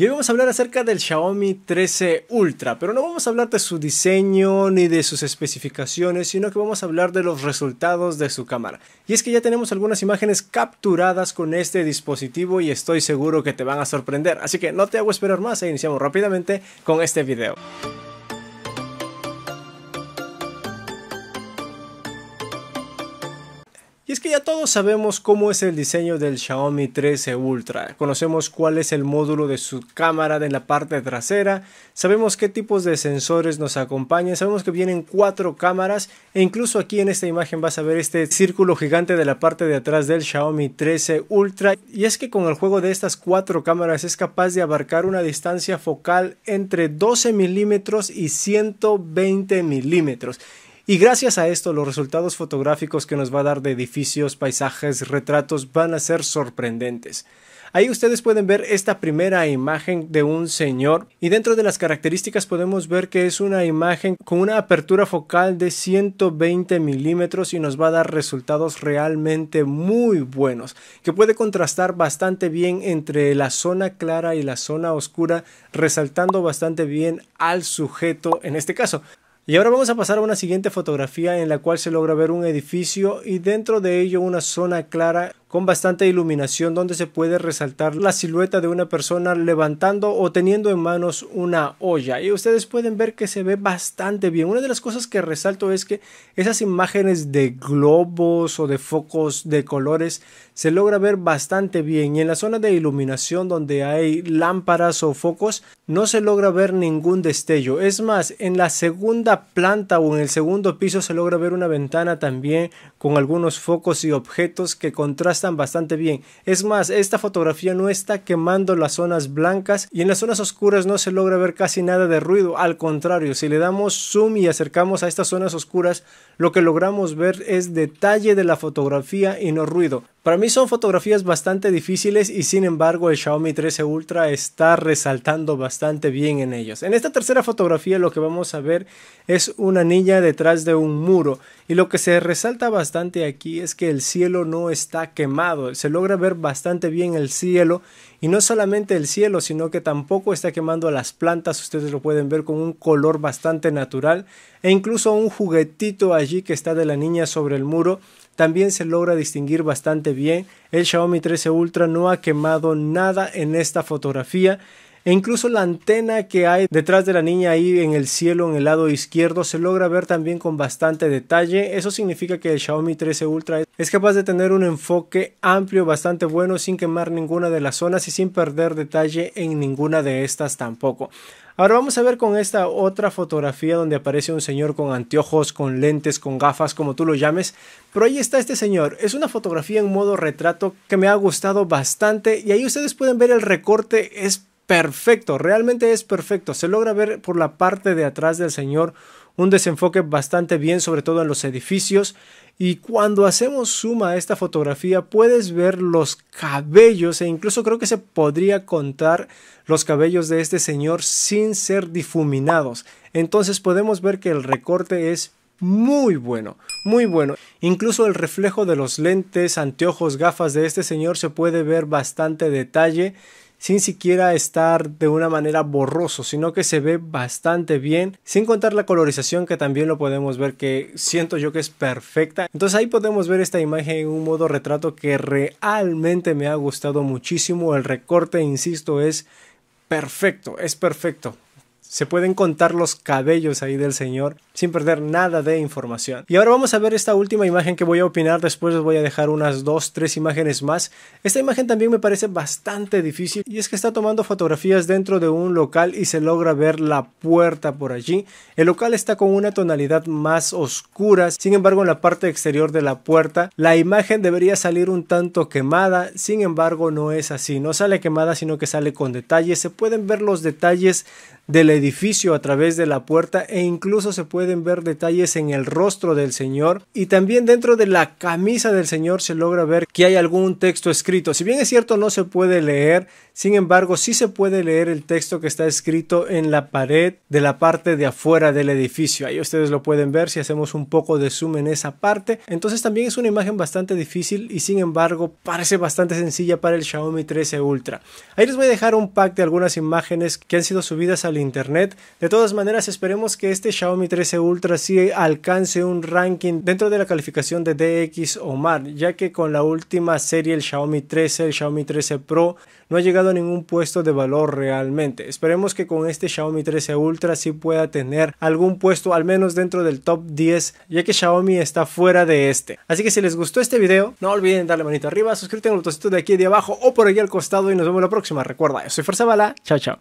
Y hoy vamos a hablar acerca del Xiaomi 13 Ultra, pero no vamos a hablar de su diseño ni de sus especificaciones, sino que vamos a hablar de los resultados de su cámara. Y es que ya tenemos algunas imágenes capturadas con este dispositivo y estoy seguro que te van a sorprender, así que no te hago esperar más e iniciamos rápidamente con este video. Y es que ya todos sabemos cómo es el diseño del Xiaomi 13 e Ultra, conocemos cuál es el módulo de su cámara de la parte trasera, sabemos qué tipos de sensores nos acompañan, sabemos que vienen cuatro cámaras e incluso aquí en esta imagen vas a ver este círculo gigante de la parte de atrás del Xiaomi 13 e Ultra y es que con el juego de estas cuatro cámaras es capaz de abarcar una distancia focal entre 12 milímetros y 120 milímetros y gracias a esto, los resultados fotográficos que nos va a dar de edificios, paisajes, retratos van a ser sorprendentes. Ahí ustedes pueden ver esta primera imagen de un señor y dentro de las características podemos ver que es una imagen con una apertura focal de 120 milímetros y nos va a dar resultados realmente muy buenos que puede contrastar bastante bien entre la zona clara y la zona oscura resaltando bastante bien al sujeto en este caso. Y ahora vamos a pasar a una siguiente fotografía en la cual se logra ver un edificio y dentro de ello una zona clara con bastante iluminación donde se puede resaltar la silueta de una persona levantando o teniendo en manos una olla y ustedes pueden ver que se ve bastante bien. Una de las cosas que resalto es que esas imágenes de globos o de focos de colores se logra ver bastante bien y en la zona de iluminación donde hay lámparas o focos no se logra ver ningún destello. Es más, en la segunda planta o en el segundo piso se logra ver una ventana también con algunos focos y objetos que contrastan están bastante bien. Es más, esta fotografía no está quemando las zonas blancas y en las zonas oscuras no se logra ver casi nada de ruido. Al contrario, si le damos zoom y acercamos a estas zonas oscuras, lo que logramos ver es detalle de la fotografía y no ruido. Para mí son fotografías bastante difíciles y sin embargo el Xiaomi 13 Ultra está resaltando bastante bien en ellos. En esta tercera fotografía lo que vamos a ver es una niña detrás de un muro y lo que se resalta bastante aquí es que el cielo no está quemado, se logra ver bastante bien el cielo y no solamente el cielo sino que tampoco está quemando las plantas, ustedes lo pueden ver con un color bastante natural e incluso un juguetito allí que está de la niña sobre el muro también se logra distinguir bastante bien. El Xiaomi 13 Ultra no ha quemado nada en esta fotografía. E incluso la antena que hay detrás de la niña ahí en el cielo en el lado izquierdo se logra ver también con bastante detalle. Eso significa que el Xiaomi 13 Ultra es capaz de tener un enfoque amplio bastante bueno sin quemar ninguna de las zonas y sin perder detalle en ninguna de estas tampoco. Ahora vamos a ver con esta otra fotografía donde aparece un señor con anteojos, con lentes, con gafas, como tú lo llames. Pero ahí está este señor. Es una fotografía en modo retrato que me ha gustado bastante y ahí ustedes pueden ver el recorte. Es perfecto, realmente es perfecto. Se logra ver por la parte de atrás del señor un desenfoque bastante bien, sobre todo en los edificios. Y cuando hacemos suma a esta fotografía puedes ver los cabellos e incluso creo que se podría contar los cabellos de este señor sin ser difuminados. Entonces podemos ver que el recorte es muy bueno, muy bueno. Incluso el reflejo de los lentes, anteojos, gafas de este señor se puede ver bastante detalle sin siquiera estar de una manera borroso, sino que se ve bastante bien, sin contar la colorización que también lo podemos ver que siento yo que es perfecta. Entonces ahí podemos ver esta imagen en un modo retrato que realmente me ha gustado muchísimo. El recorte, insisto, es perfecto, es perfecto. Se pueden contar los cabellos ahí del señor sin perder nada de información. Y ahora vamos a ver esta última imagen que voy a opinar, después les voy a dejar unas dos, tres imágenes más. Esta imagen también me parece bastante difícil y es que está tomando fotografías dentro de un local y se logra ver la puerta por allí. El local está con una tonalidad más oscura, sin embargo en la parte exterior de la puerta la imagen debería salir un tanto quemada, sin embargo no es así, no sale quemada sino que sale con detalles, se pueden ver los detalles del edificio a través de la puerta e incluso se puede ver detalles en el rostro del Señor y también dentro de la camisa del Señor se logra ver que hay algún texto escrito. Si bien es cierto no se puede leer, sin embargo sí se puede leer el texto que está escrito en la pared de la parte de afuera del edificio. Ahí ustedes lo pueden ver si hacemos un poco de zoom en esa parte. Entonces también es una imagen bastante difícil y sin embargo parece bastante sencilla para el Xiaomi 13 Ultra. Ahí les voy a dejar un pack de algunas imágenes que han sido subidas al internet. De todas maneras esperemos que este Xiaomi 13 Ultra si alcance un ranking dentro de la calificación de DX Omar, ya que con la última serie, el Xiaomi 13, el Xiaomi 13 Pro, no ha llegado a ningún puesto de valor realmente. Esperemos que con este Xiaomi 13 Ultra sí pueda tener algún puesto, al menos dentro del top 10, ya que Xiaomi está fuera de este. Así que si les gustó este video, no olviden darle manito arriba, suscríbete en el de aquí de abajo o por ahí al costado y nos vemos la próxima. Recuerda, yo soy Fuerza Bala, chao chao.